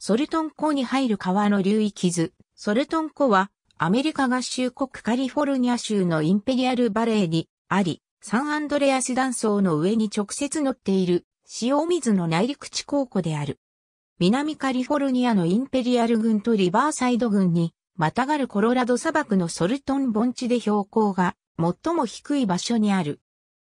ソルトン湖に入る川の流域図。ソルトン湖はアメリカ合衆国カリフォルニア州のインペリアルバレーにあり、サンアンドレアス断層の上に直接乗っている塩水の内陸地高湖である。南カリフォルニアのインペリアル群とリバーサイド群に、またがるコロラド砂漠のソルトン盆地で標高が最も低い場所にある。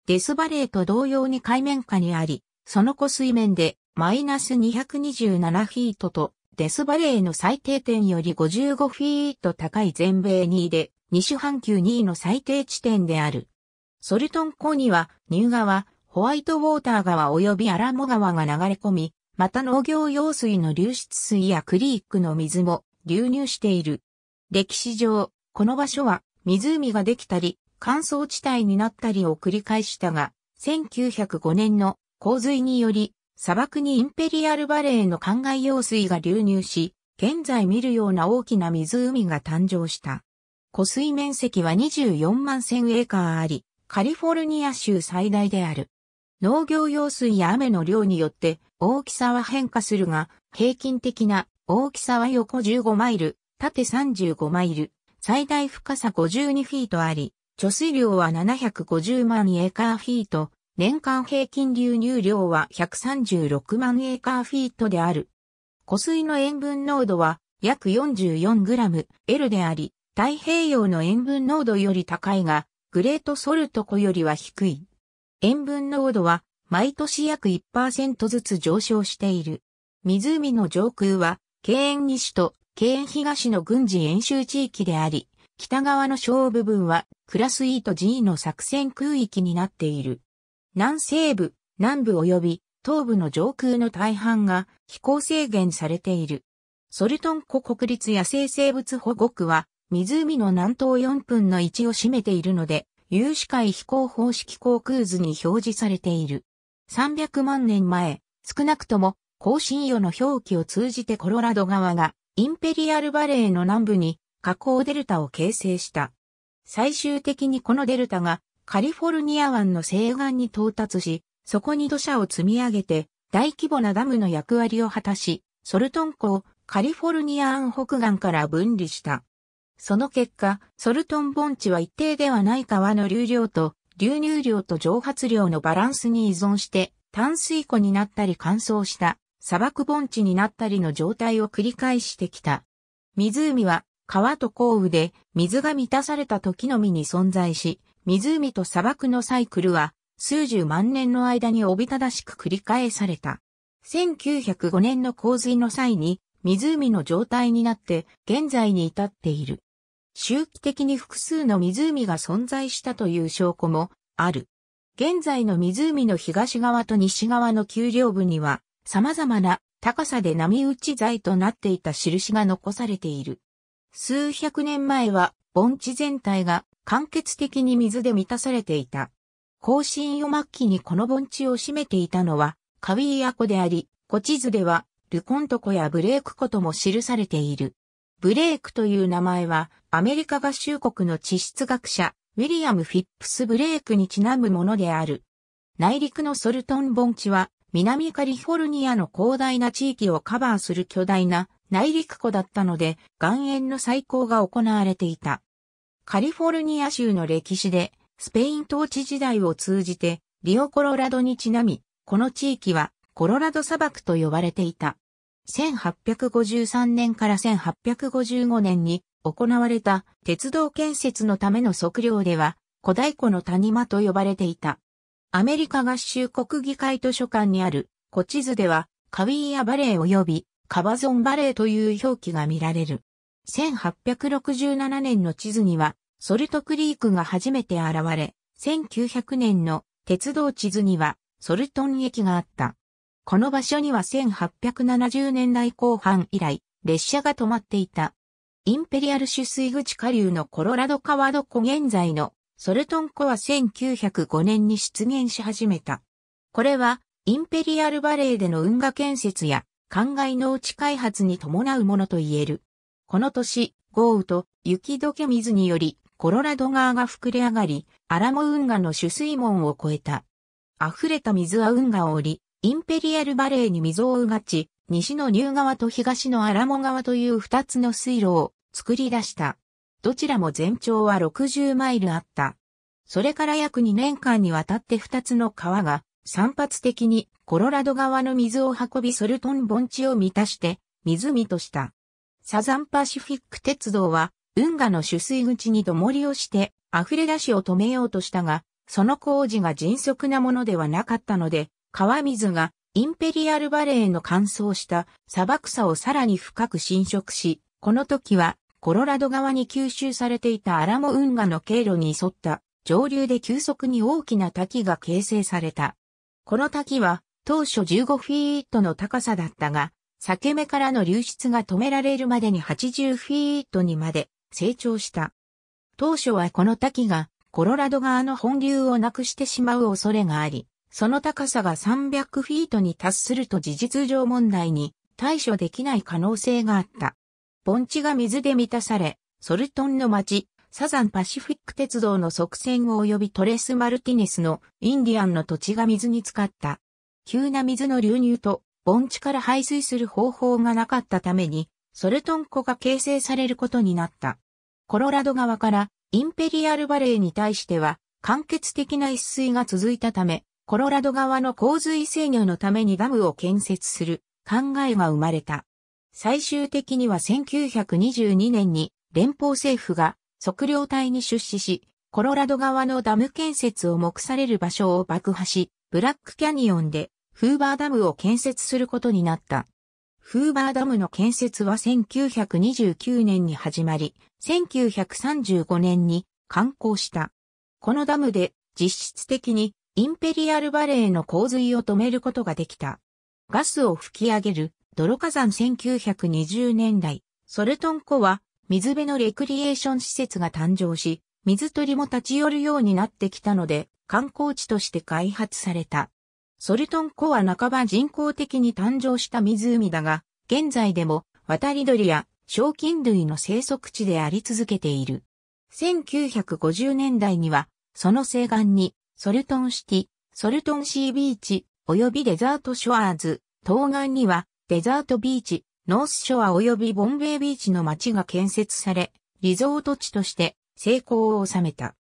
デスバレーと同様に海面下にあり、その湖水面でマイナス227フィートと、デスバレーの最低点より55フィート高い全米2位で、西半球2位の最低地点である。ソルトン湖には、ニュー川、ホワイトウォーター川及びアラモ川が流れ込み、また農業用水の流出水やクリークの水も流入している。歴史上、この場所は湖ができたり、乾燥地帯になったりを繰り返したが、1905年の洪水により砂漠にインペリアルバレーの灌漑用水が流入し、現在見るような大きな湖が誕生した。湖水面積は24万1000エーカーあり、カリフォルニア州最大である。農業用水や雨の量によって大きさは変化するが、平均的な大きさは横15マイル、縦35マイル、最大深さ52フィートあり、貯水量は750万エーカーフィート、年間平均流入量は136万エーカーフィートである。湖水の塩分濃度は約 44g L であり、太平洋の塩分濃度より高いが、グレートソルト湖よりは低い。塩分濃度は毎年約1%ずつ上昇している。湖の上空は、ケー西とケー東の軍事演習地域であり、北側の小部分はクラス E と G の作戦空域になっている。南西部、南部及び東部の上空の大半が飛行制限されている。ソルトン湖国立野生生物保護区は湖の南東4分の1を占めているので、有志海飛行方式航空図に表示されている。300万年前、少なくとも、更新予の表記を通じてコロラド川が、インペリアルバレーの南部に、河口デルタを形成した。最終的にこのデルタが、カリフォルニア湾の西岸に到達し、そこに土砂を積み上げて、大規模なダムの役割を果たし、ソルトン湖をカリフォルニア湾北岸から分離した。その結果、ソルトン盆地は一定ではない川の流量と流入量と蒸発量のバランスに依存して淡水湖になったり乾燥した砂漠盆地になったりの状態を繰り返してきた。湖は川と降雨で水が満たされた時のみに存在し、湖と砂漠のサイクルは、数十万年の間におびただしく繰り返された。1905年の洪水の際に、湖の状態になって、現在に至っている。周期的に複数の湖が存在したという証拠もある。現在の湖の東側と西側の丘陵部には様々な高さで波打ち材となっていた印が残されている。数百年前は盆地全体が間欠的に水で満たされていた。更新を末期にこの盆地を占めていたのは、カウィーア湖であり、古地図では、ルコント湖やブレーク湖とも記されている。ブレークという名前は、アメリカ合衆国の地質学者、ウィリアム・フィップス・ブレークにちなむものである。内陸のソルトン盆地は、南カリフォルニアの広大な地域をカバーする巨大な内陸湖だったので、岩塩の採鉱が行われていた。カリフォルニア州の歴史で、スペイン統治時代を通じて、リオコロラドにちなみ、この地域はコロラド砂漠と呼ばれていた。1853年から1855年に行われた鉄道建設のための測量では、古代湖の谷間と呼ばれていた。アメリカ合衆国議会図書館にある古地図では、カウィーアバレー及びカバゾンバレーという表記が見られる。1867年の地図には、ソルトクリークが初めて現れ、1900年の鉄道地図には、ソルトン駅があった。この場所には1870年代後半以来、列車が止まっていた。インペリアル取水口下流のコロラド川床現在のソルトン湖は1905年に出現し始めた。これは、インペリアルバレーでの運河建設や、灌漑農地開発に伴うものと言える。この年、豪雨と雪解け水により、コロラド川が膨れ上がり、アラモ運河の取水門を越えた。溢れた水は運河を降り、インペリアルバレーに溝をうがち、西のニュー川と東のアラモ川という二つの水路を作り出した。どちらも全長は60マイルあった。それから約2年間にわたって2つの川が散発的にコロラド川の水を運びソルトン盆地を満たして湖とした。サザンパシフィック鉄道は運河の取水口にどもりをして溢れ出しを止めようとしたが、その工事が迅速なものではなかったので、川水がインペリアルバレーの乾燥した砂漠さをさらに深く侵食し、この時はコロラド側に吸収されていたアラモ運河の経路に沿った上流で急速に大きな滝が形成された。この滝は当初15フィートの高さだったが、裂け目からの流出が止められるまでに80フィートにまで成長した。当初はこの滝がコロラド側の本流をなくしてしまう恐れがあり、その高さが300フィートに達すると事実上問題に対処できない可能性があった。盆地が水で満たされ、ソルトンの町、サザンパシフィック鉄道の側線を及びトレス・マルティネスのインディアンの土地が水に浸かった。急な水の流入と盆地から排水する方法がなかったために、ソルトン湖が形成されることになった。コロラド川からインペリアルバレーに対しては、間欠的な一水が続いたため、コロラド川の洪水制御のためにダムを建設する考えが生まれた。最終的には1922年に連邦政府が測量隊に出資し、コロラド側のダム建設を目される場所を爆破し、ブラックキャニオンでフーバーダムを建設することになった。フーバーダムの建設は1929年に始まり、1935年に完工した。このダムで実質的にインペリアルバレーの洪水を止めることができた。ガスを吹き上げる泥火山1920年代、ソルトン湖は水辺のレクリエーション施設が誕生し、水鳥も立ち寄るようになってきたので、観光地として開発された。ソルトン湖は半ば人工的に誕生した湖だが、現在でも渡り鳥や賞金類の生息地であり続けている。1950年代には、その西岸に、ソルトンシティ、ソルトンシービーチ、及びデザートショアーズ、東岸には、デザートビーチ、ノースショア及びボンベイビーチの街が建設され、リゾート地として成功を収めた。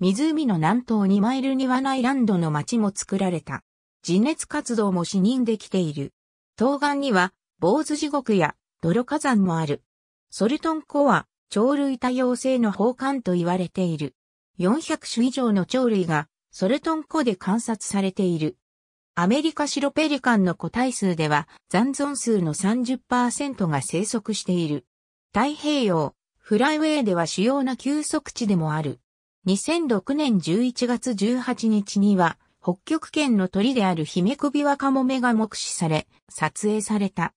湖の南東2マイルにはないランドの町も作られた。地熱活動も視認できている。東岸には、坊主地獄や泥火山もある。ソルトン湖は、鳥類多様性の宝冠と言われている。400種以上の鳥類が、ソルトン湖で観察されている。アメリカシロペリカンの個体数では残存数の30%が生息している。太平洋、フライウェイでは主要な休息地でもある。2006年11月18日には北極圏の鳥であるヒメクビワカモメが目視され、撮影された。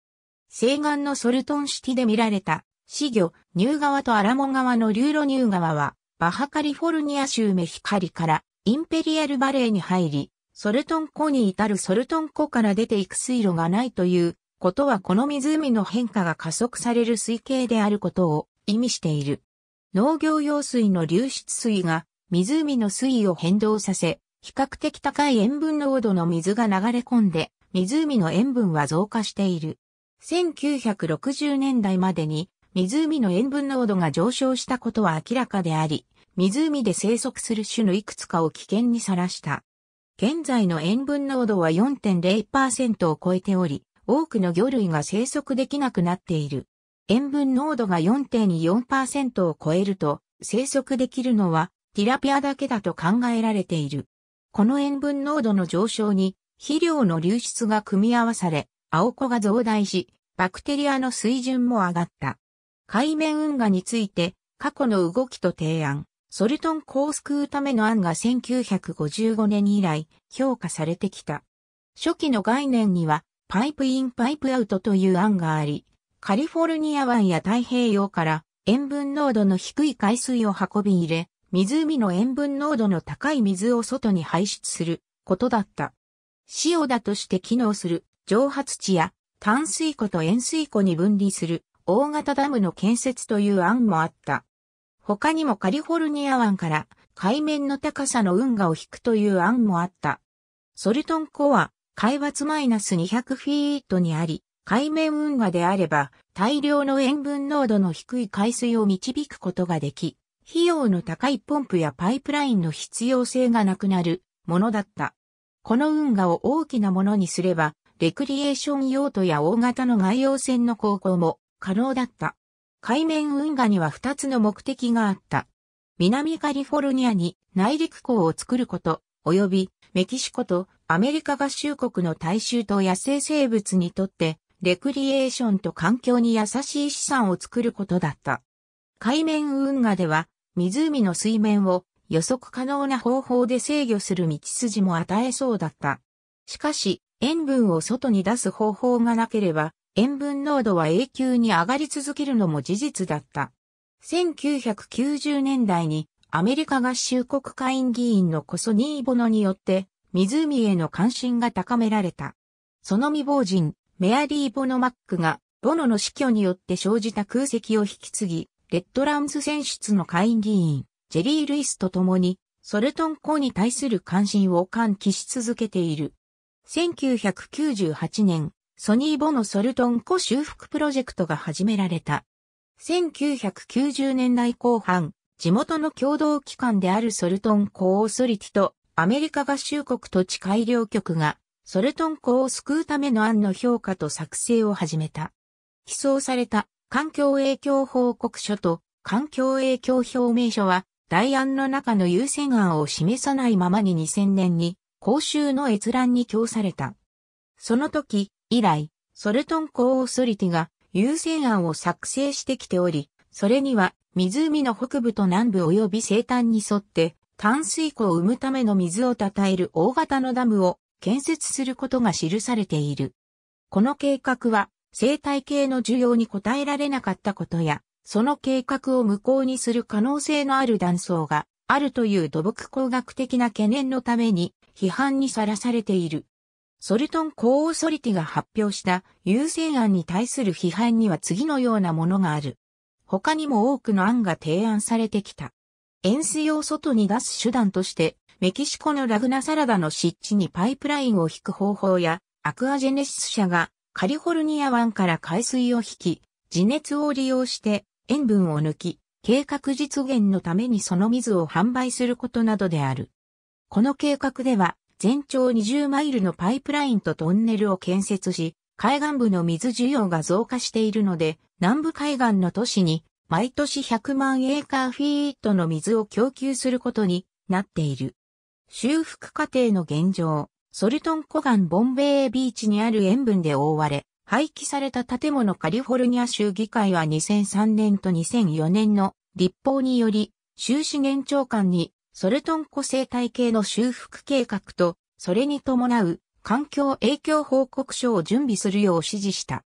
西岸のソルトンシティで見られた、死魚、ニュー川とアラモ川のリューロニュー川は、バハカリフォルニア州メヒカリからインペリアルバレーに入り、ソルトン湖に至るソルトン湖から出ていく水路がないということはこの湖の変化が加速される水系であることを意味している。農業用水の流出水が湖の水位を変動させ、比較的高い塩分濃度の水が流れ込んで、湖の塩分は増加している。1960年代までに湖の塩分濃度が上昇したことは明らかであり、湖で生息する種のいくつかを危険にさらした。現在の塩分濃度は4.0%を超えており、多くの魚類が生息できなくなっている。塩分濃度が4.4%を超えると、生息できるのはティラピアだけだと考えられている。この塩分濃度の上昇に肥料の流出が組み合わされ、青子が増大し、バクテリアの水準も上がった。海面運河について過去の動きと提案。ソルトン校を救うための案が1955年以来評価されてきた。初期の概念にはパイプインパイプアウトという案があり、カリフォルニア湾や太平洋から塩分濃度の低い海水を運び入れ、湖の塩分濃度の高い水を外に排出することだった。塩だとして機能する蒸発地や淡水湖と塩水湖に分離する大型ダムの建設という案もあった。他にもカリフォルニア湾から海面の高さの運河を引くという案もあった。ソルトン湖は海抜マイナス200フィートにあり、海面運河であれば大量の塩分濃度の低い海水を導くことができ、費用の高いポンプやパイプラインの必要性がなくなるものだった。この運河を大きなものにすれば、レクリエーション用途や大型の外洋船の航行も可能だった。海面運河には2つの目的があった。南カリフォルニアに内陸港を作ること、及びメキシコとアメリカ合衆国の大衆と野生生物にとってレクリエーションと環境に優しい資産を作ることだった。海面運河では湖の水面を予測可能な方法で制御する道筋も与えそうだった。しかし、塩分を外に出す方法がなければ、塩分濃度は永久に上がり続けるのも事実だった。1990年代にアメリカ合衆国会員議員のコソニーボノによって湖への関心が高められた。その未亡人、メアリー・ボノ・マックが、ボノの死去によって生じた空席を引き継ぎ、レッドランズ選出の会議員、ジェリー・ルイスと共に、ソルトン港に対する関心を喚起し続けている。1998年、ソニー・ボのソルトン湖修復プロジェクトが始められた。1990年代後半、地元の共同機関であるソルトン湖オーソリティとアメリカ合衆国土地改良局がソルトン湖を救うための案の評価と作成を始めた。寄贈された環境影響報告書と環境影響表明書は、代案の中の優先案を示さないままに2000年に公衆の閲覧に供された。その時、以来、ソルトンコーオソリティが優先案を作成してきており、それには湖の北部と南部及び西端に沿って淡水湖を生むための水を称える大型のダムを建設することが記されている。この計画は生態系の需要に応えられなかったことや、その計画を無効にする可能性のある断層があるという土木工学的な懸念のために批判にさらされている。ソルトン・コー・ソリティが発表した優先案に対する批判には次のようなものがある。他にも多くの案が提案されてきた。塩水を外に出す手段として、メキシコのラグナサラダの湿地にパイプラインを引く方法や、アクアジェネシス社がカリフォルニア湾から海水を引き、地熱を利用して塩分を抜き、計画実現のためにその水を販売することなどである。この計画では、全長20マイルのパイプラインとトンネルを建設し、海岸部の水需要が増加しているので、南部海岸の都市に毎年100万エーカーフィートの水を供給することになっている。修復過程の現状、ソルトン湖岸ボンベイビーチにある塩分で覆われ、廃棄された建物カリフォルニア州議会は2003年と2004年の立法により、州資源長官にソルトン湖生態系の修復計画と、それに伴う環境影響報告書を準備するよう指示した。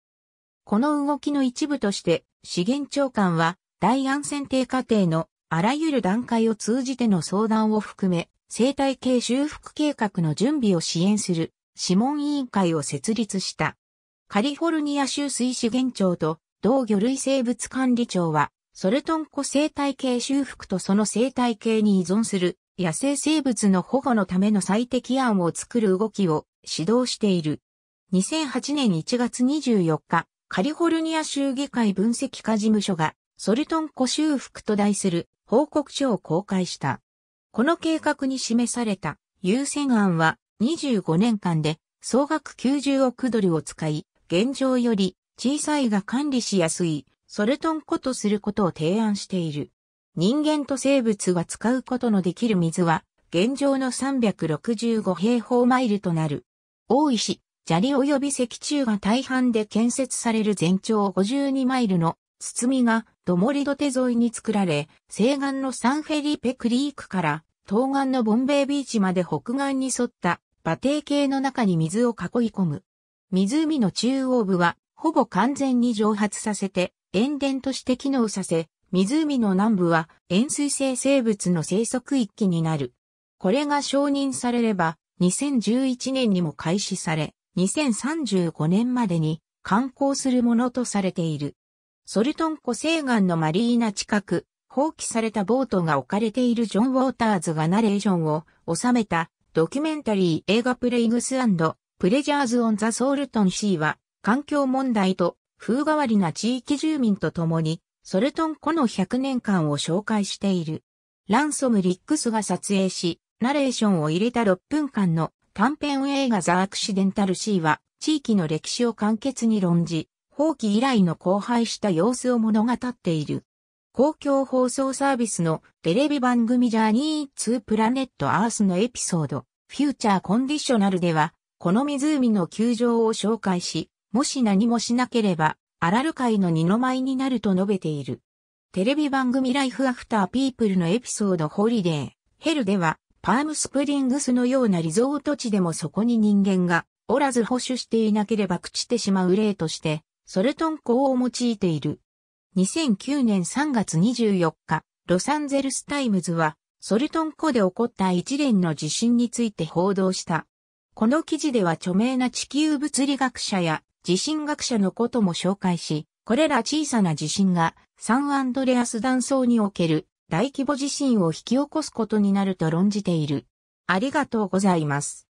この動きの一部として、資源長官は、大安選定過程のあらゆる段階を通じての相談を含め、生態系修復計画の準備を支援する諮問委員会を設立した。カリフォルニア州水資源庁と同魚類生物管理庁はソルトン湖生態系修復とその生態系に依存する野生生物の保護のための最適案を作る動きを指導している。2008年1月24日、カリフォルニア州議会分析課事務所がソルトン湖修復と題する報告書を公開した。この計画に示された優先案は25年間で総額90億ドルを使い、現状より小さいが管理しやすいソルトン湖とすることを提案している。人間と生物が使うことのできる水は、現状の365平方マイルとなる。大石、砂利及び石柱が大半で建設される全長52マイルのみがドモリド手沿いに作られ、西岸のサンフェリペクリークから東岸のボンベイビーチまで北岸に沿った馬蹄形の中に水を囲い込む。湖の中央部はほぼ完全に蒸発させて塩田として機能させ、湖の南部は塩水生生物の生息域になる。これが承認されれば、2011年にも開始され、2035年までに観光するものとされている。ソルトン湖西岸のマリーナ近く、放棄されたボートが置かれているジョン・ウォーターズがナレーションを収めたドキュメンタリー映画プレイグスプレジャーズ・オン・ザ・ソールトン・シーは環境問題と風変わりな地域住民と共に、ソルトン湖の100年間を紹介している。ランソム・リックスが撮影し、ナレーションを入れた6分間の短編映画ザ・アクシデンタル・シーは、地域の歴史を簡潔に論じ、放棄以来の荒廃した様子を物語っている。公共放送サービスのテレビ番組ジャーニー2プラネットアースのエピソード、フューチャーコンディショナルでは、この湖の球場を紹介し、もし何もしなければ、アラル界の二の舞になると述べている。テレビ番組ライフアフターピープルのエピソードホリデー、ヘルでは、パームスプリングスのようなリゾート地でもそこに人間がおらず保守していなければ朽ちてしまう例として、ソルトン港を用いている。2009年3月24日、ロサンゼルスタイムズは、ソルトン湖で起こった一連の地震について報道した。この記事では著名な地球物理学者や地震学者のことも紹介し、これら小さな地震がサンアンドレアス断層における大規模地震を引き起こすことになると論じている。ありがとうございます。